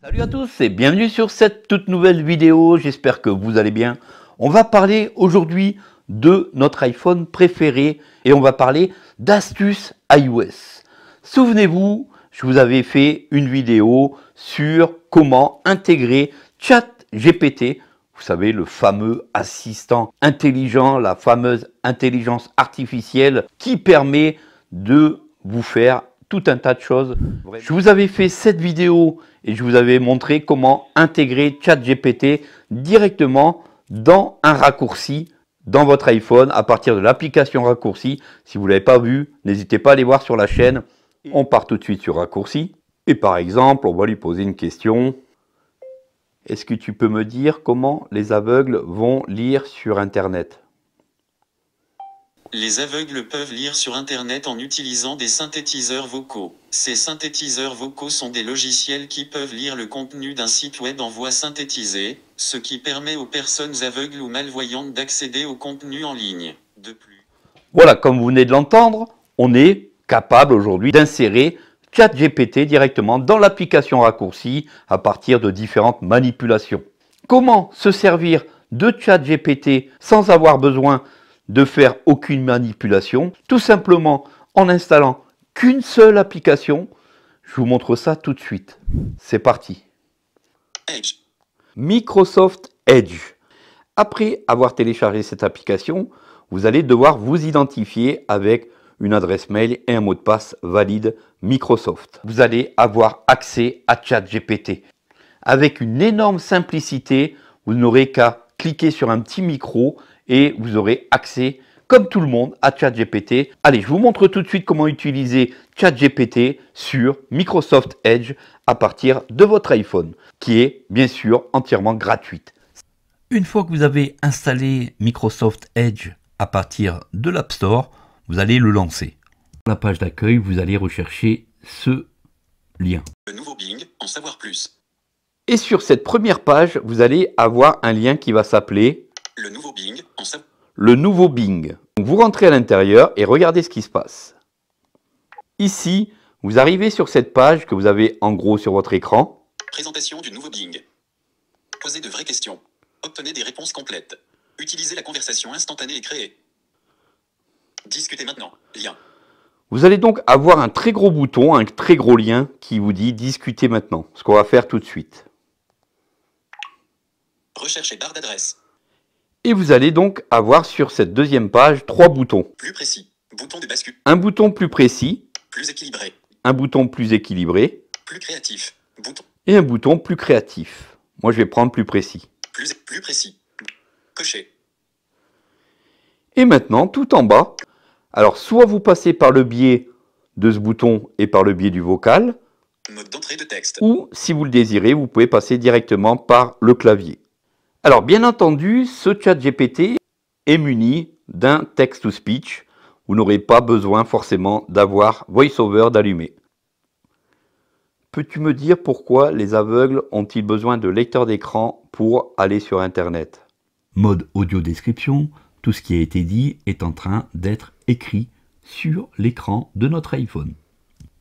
Salut à tous et bienvenue sur cette toute nouvelle vidéo, j'espère que vous allez bien. On va parler aujourd'hui de notre iPhone préféré et on va parler d'astuces iOS. Souvenez-vous, je vous avais fait une vidéo sur comment intégrer ChatGPT, vous savez, le fameux assistant intelligent, la fameuse intelligence artificielle qui permet de vous faire tout un tas de choses. Je vous avais fait cette vidéo et je vous avais montré comment intégrer ChatGPT directement dans un raccourci dans votre iPhone à partir de l'application raccourci. Si vous ne l'avez pas vu, n'hésitez pas à aller voir sur la chaîne. On part tout de suite sur raccourci. Et par exemple, on va lui poser une question. Est-ce que tu peux me dire comment les aveugles vont lire sur Internet les aveugles peuvent lire sur Internet en utilisant des synthétiseurs vocaux. Ces synthétiseurs vocaux sont des logiciels qui peuvent lire le contenu d'un site web en voix synthétisée, ce qui permet aux personnes aveugles ou malvoyantes d'accéder au contenu en ligne. De plus. Voilà, comme vous venez de l'entendre, on est capable aujourd'hui d'insérer ChatGPT directement dans l'application raccourcie, à partir de différentes manipulations. Comment se servir de ChatGPT sans avoir besoin de faire aucune manipulation, tout simplement en installant qu'une seule application. Je vous montre ça tout de suite. C'est parti. Microsoft Edge. Après avoir téléchargé cette application, vous allez devoir vous identifier avec une adresse mail et un mot de passe valide Microsoft. Vous allez avoir accès à ChatGPT. Avec une énorme simplicité, vous n'aurez qu'à cliquez sur un petit micro et vous aurez accès, comme tout le monde, à ChatGPT. Allez, je vous montre tout de suite comment utiliser ChatGPT sur Microsoft Edge à partir de votre iPhone, qui est bien sûr entièrement gratuite. Une fois que vous avez installé Microsoft Edge à partir de l'App Store, vous allez le lancer. Dans la page d'accueil, vous allez rechercher ce lien. Le nouveau Bing, en savoir plus. Et sur cette première page, vous allez avoir un lien qui va s'appeler Le nouveau Bing. Le nouveau Bing. vous rentrez à l'intérieur et regardez ce qui se passe. Ici, vous arrivez sur cette page que vous avez en gros sur votre écran. Présentation du nouveau Bing. Posez de vraies questions. Obtenez des réponses complètes. Utilisez la conversation instantanée et créez. Discutez maintenant. Lien. Vous allez donc avoir un très gros bouton, un très gros lien qui vous dit discutez maintenant, ce qu'on va faire tout de suite. Rechercher barre d'adresse. Et vous allez donc avoir sur cette deuxième page trois boutons. Plus précis. Bouton Un bouton plus précis. Plus équilibré. Un bouton plus équilibré. Plus créatif. Et un bouton plus créatif. Moi, je vais prendre plus précis. Plus, plus précis. Cocher. Et maintenant, tout en bas, alors soit vous passez par le biais de ce bouton et par le biais du vocal, Mode d'entrée de texte. ou si vous le désirez, vous pouvez passer directement par le clavier. Alors, bien entendu, ce chat GPT est muni d'un text-to-speech. Vous n'aurez pas besoin forcément d'avoir VoiceOver d'allumer. Peux-tu me dire pourquoi les aveugles ont-ils besoin de lecteurs d'écran pour aller sur Internet Mode audio description, tout ce qui a été dit est en train d'être écrit sur l'écran de notre iPhone.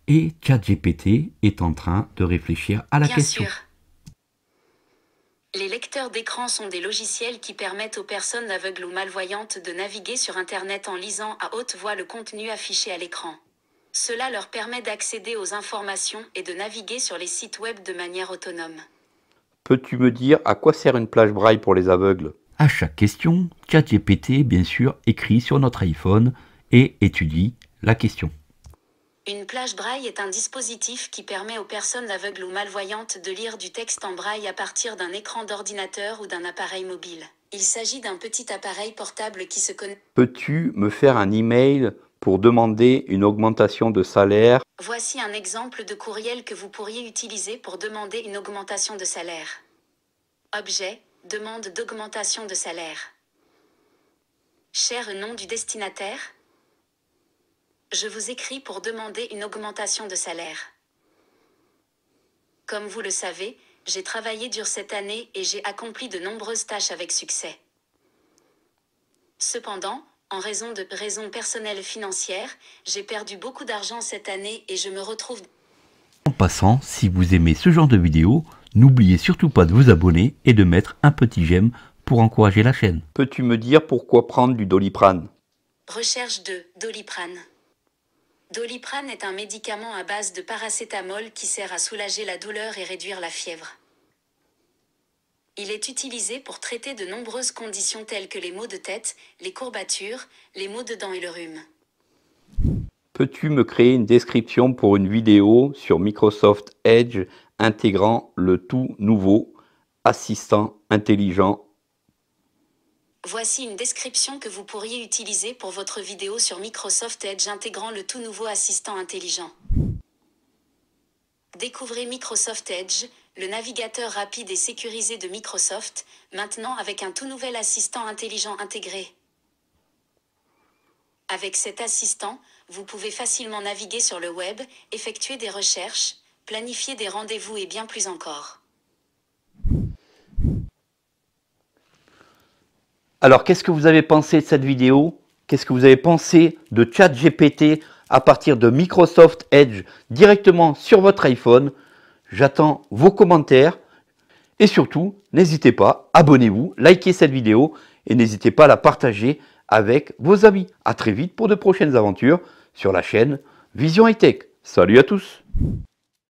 Et ChatGPT est en train de réfléchir à la question. Les lecteurs d'écran sont des logiciels qui permettent aux personnes aveugles ou malvoyantes de naviguer sur Internet en lisant à haute voix le contenu affiché à l'écran. Cela leur permet d'accéder aux informations et de naviguer sur les sites web de manière autonome. Peux-tu me dire à quoi sert une plage braille pour les aveugles À chaque question, ChatGPT bien sûr écrit sur notre iPhone et étudie la question. Une plage braille est un dispositif qui permet aux personnes aveugles ou malvoyantes de lire du texte en braille à partir d'un écran d'ordinateur ou d'un appareil mobile. Il s'agit d'un petit appareil portable qui se connecte. Peux-tu me faire un email pour demander une augmentation de salaire Voici un exemple de courriel que vous pourriez utiliser pour demander une augmentation de salaire. Objet Demande d'augmentation de salaire. Cher nom du destinataire je vous écris pour demander une augmentation de salaire. Comme vous le savez, j'ai travaillé dur cette année et j'ai accompli de nombreuses tâches avec succès. Cependant, en raison de raisons personnelles financières, j'ai perdu beaucoup d'argent cette année et je me retrouve... En passant, si vous aimez ce genre de vidéos, n'oubliez surtout pas de vous abonner et de mettre un petit j'aime pour encourager la chaîne. Peux-tu me dire pourquoi prendre du doliprane Recherche de doliprane. Doliprane est un médicament à base de paracétamol qui sert à soulager la douleur et réduire la fièvre. Il est utilisé pour traiter de nombreuses conditions telles que les maux de tête, les courbatures, les maux de dents et le rhume. Peux-tu me créer une description pour une vidéo sur Microsoft Edge intégrant le tout nouveau assistant intelligent Voici une description que vous pourriez utiliser pour votre vidéo sur Microsoft Edge intégrant le tout nouveau assistant intelligent. Découvrez Microsoft Edge, le navigateur rapide et sécurisé de Microsoft, maintenant avec un tout nouvel assistant intelligent intégré. Avec cet assistant, vous pouvez facilement naviguer sur le web, effectuer des recherches, planifier des rendez-vous et bien plus encore. Alors, qu'est-ce que vous avez pensé de cette vidéo Qu'est-ce que vous avez pensé de ChatGPT à partir de Microsoft Edge directement sur votre iPhone J'attends vos commentaires. Et surtout, n'hésitez pas, abonnez-vous, likez cette vidéo et n'hésitez pas à la partager avec vos amis. A très vite pour de prochaines aventures sur la chaîne Vision High Tech. Salut à tous